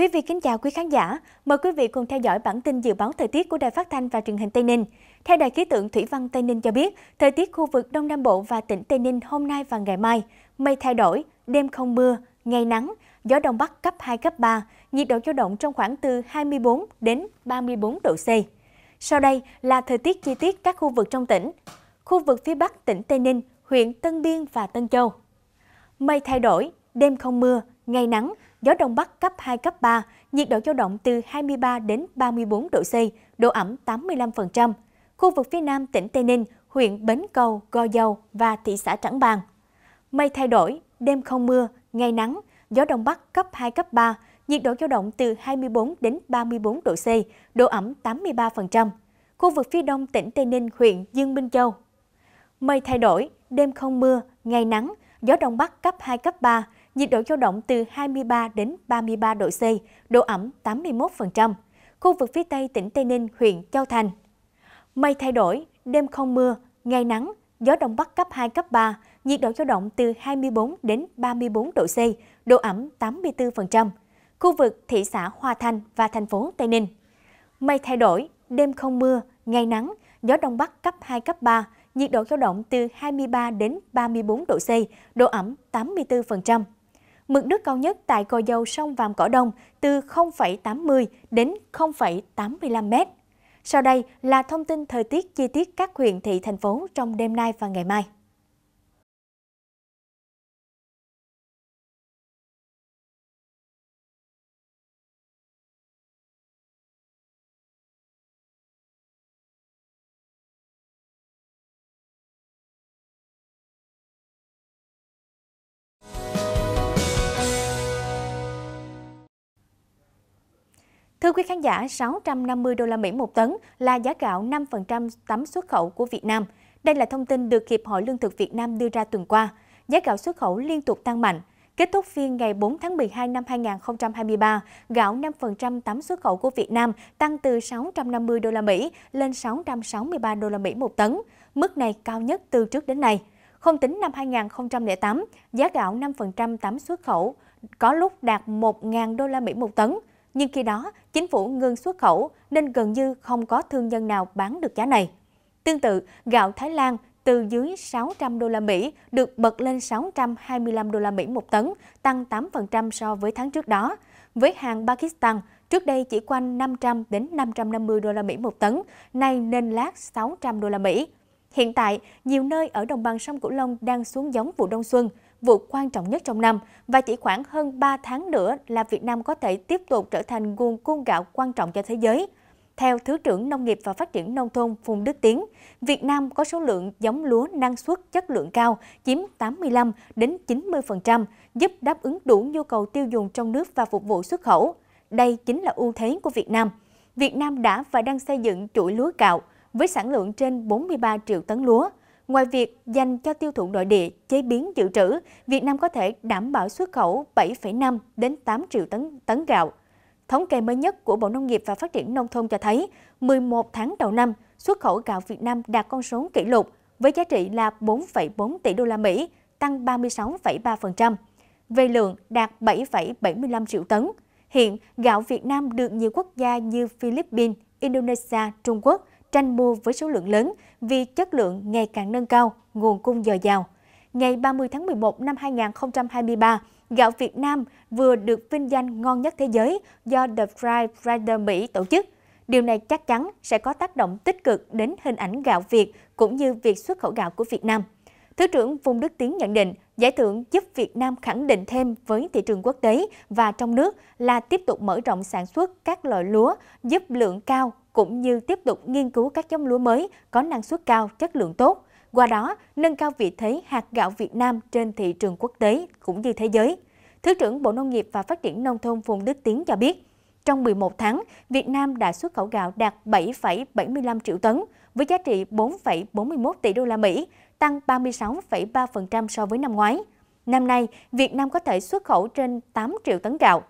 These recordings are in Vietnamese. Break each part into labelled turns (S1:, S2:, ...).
S1: Thúy Vi kính chào quý khán giả. Mời quý vị cùng theo dõi bản tin dự báo thời tiết của Đài Phát thanh và Truyền hình Tây Ninh. Theo Đài khí tượng Thủy văn Tây Ninh cho biết, thời tiết khu vực Đông Nam Bộ và tỉnh Tây Ninh hôm nay và ngày mai mây thay đổi, đêm không mưa, ngày nắng, gió đông bắc cấp 2 cấp 3, nhiệt độ dao động trong khoảng từ 24 đến 34 độ C. Sau đây là thời tiết chi tiết các khu vực trong tỉnh. Khu vực phía Bắc tỉnh Tây Ninh, huyện Tân Biên và Tân Châu. Mây thay đổi, đêm không mưa, ngày nắng, gió đông bắc cấp 2, cấp 3, nhiệt độ dao động từ 23 đến 34 độ C, độ ẩm 85%. Khu vực phía nam tỉnh Tây Ninh, huyện Bến Cầu, Gò Dầu và thị xã Trảng Bàng. Mây thay đổi, đêm không mưa, ngày nắng, gió đông bắc cấp 2, cấp 3, nhiệt độ dao động từ 24 đến 34 độ C, độ ẩm 83%. Khu vực phía đông tỉnh Tây Ninh, huyện Dương Minh Châu. Mây thay đổi, đêm không mưa, ngày nắng, gió đông bắc cấp 2, cấp 3, nhiệt độ dao động từ 23 đến 33 độ C, độ ẩm 81%, khu vực phía Tây tỉnh Tây Ninh, huyện Châu Thành. Mây thay đổi, đêm không mưa, ngày nắng, gió Đông Bắc cấp 2, cấp 3, nhiệt độ dao động từ 24 đến 34 độ C, độ ẩm 84%, khu vực thị xã Hòa Thành và thành phố Tây Ninh. Mây thay đổi, đêm không mưa, ngày nắng, gió Đông Bắc cấp 2, cấp 3, nhiệt độ dao động từ 23 đến 34 độ C, độ ẩm 84%. Mực nước cao nhất tại cò Dầu sông Vàm Cỏ Đông từ 0,80 đến 0,85 m. Sau đây là thông tin thời tiết chi tiết các huyện thị thành phố trong đêm nay và ngày mai. Thưa quý khán giả, 650 đô la Mỹ một tấn là giá gạo 5% tấm xuất khẩu của Việt Nam. Đây là thông tin được Hiệp hội Lương thực Việt Nam đưa ra tuần qua. Giá gạo xuất khẩu liên tục tăng mạnh. Kết thúc phiên ngày 4 tháng 12 năm 2023, gạo 5% tấm xuất khẩu của Việt Nam tăng từ 650 đô la Mỹ lên 663 đô la Mỹ một tấn, mức này cao nhất từ trước đến nay. Không tính năm 2008, giá gạo 5% tấm xuất khẩu có lúc đạt 1.000 đô la Mỹ một tấn, nhưng khi đó chính phủ ngưng xuất khẩu nên gần như không có thương nhân nào bán được giá này. Tương tự, gạo Thái Lan từ dưới 600 đô la Mỹ được bật lên 625 đô la Mỹ một tấn, tăng 8% so với tháng trước đó. Với hàng Pakistan, trước đây chỉ quanh 500 đến 550 đô la Mỹ một tấn, nay nên lát 600 đô la Mỹ. Hiện tại, nhiều nơi ở đồng bằng sông Cửu Long đang xuống giống vụ đông xuân vụ quan trọng nhất trong năm và chỉ khoảng hơn 3 tháng nữa là Việt Nam có thể tiếp tục trở thành nguồn cung gạo quan trọng cho thế giới. Theo Thứ trưởng Nông nghiệp và Phát triển Nông thôn Phùng Đức Tiến, Việt Nam có số lượng giống lúa năng suất chất lượng cao chiếm 85 đến 90%, giúp đáp ứng đủ nhu cầu tiêu dùng trong nước và phục vụ xuất khẩu. Đây chính là ưu thế của Việt Nam. Việt Nam đã và đang xây dựng chuỗi lúa gạo với sản lượng trên 43 triệu tấn lúa. Ngoài việc dành cho tiêu thụ nội địa, chế biến dự trữ, Việt Nam có thể đảm bảo xuất khẩu 7,5 đến 8 triệu tấn tấn gạo. Thống kê mới nhất của Bộ Nông nghiệp và Phát triển Nông thôn cho thấy, 11 tháng đầu năm, xuất khẩu gạo Việt Nam đạt con số kỷ lục với giá trị là 4,4 tỷ đô la Mỹ, tăng 36,3%. Về lượng đạt 7,75 triệu tấn. Hiện, gạo Việt Nam được nhiều quốc gia như Philippines, Indonesia, Trung Quốc tranh mua với số lượng lớn vì chất lượng ngày càng nâng cao, nguồn cung dồi dào. Ngày 30 tháng 11 năm 2023, gạo Việt Nam vừa được vinh danh ngon nhất thế giới do The Pride Rider Mỹ tổ chức. Điều này chắc chắn sẽ có tác động tích cực đến hình ảnh gạo Việt cũng như việc xuất khẩu gạo của Việt Nam. Thứ trưởng Phùng Đức Tiến nhận định, giải thưởng giúp Việt Nam khẳng định thêm với thị trường quốc tế và trong nước là tiếp tục mở rộng sản xuất các loại lúa giúp lượng cao cũng như tiếp tục nghiên cứu các giống lúa mới có năng suất cao, chất lượng tốt, qua đó nâng cao vị thế hạt gạo Việt Nam trên thị trường quốc tế cũng như thế giới. Thứ trưởng Bộ Nông nghiệp và Phát triển Nông thôn Phùng Đức Tiến cho biết, trong 11 tháng, Việt Nam đã xuất khẩu gạo đạt 7,75 triệu tấn với giá trị 4,41 tỷ đô la Mỹ, tăng 36,3% so với năm ngoái. Năm nay, Việt Nam có thể xuất khẩu trên 8 triệu tấn gạo.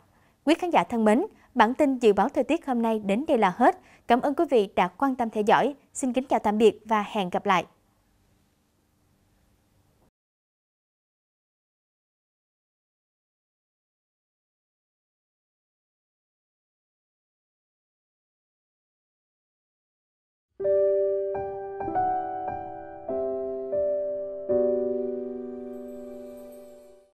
S1: Quý khán giả thân mến, bản tin dự báo thời tiết hôm nay đến đây là hết. Cảm ơn quý vị đã quan tâm theo dõi. Xin kính chào tạm biệt và hẹn gặp lại.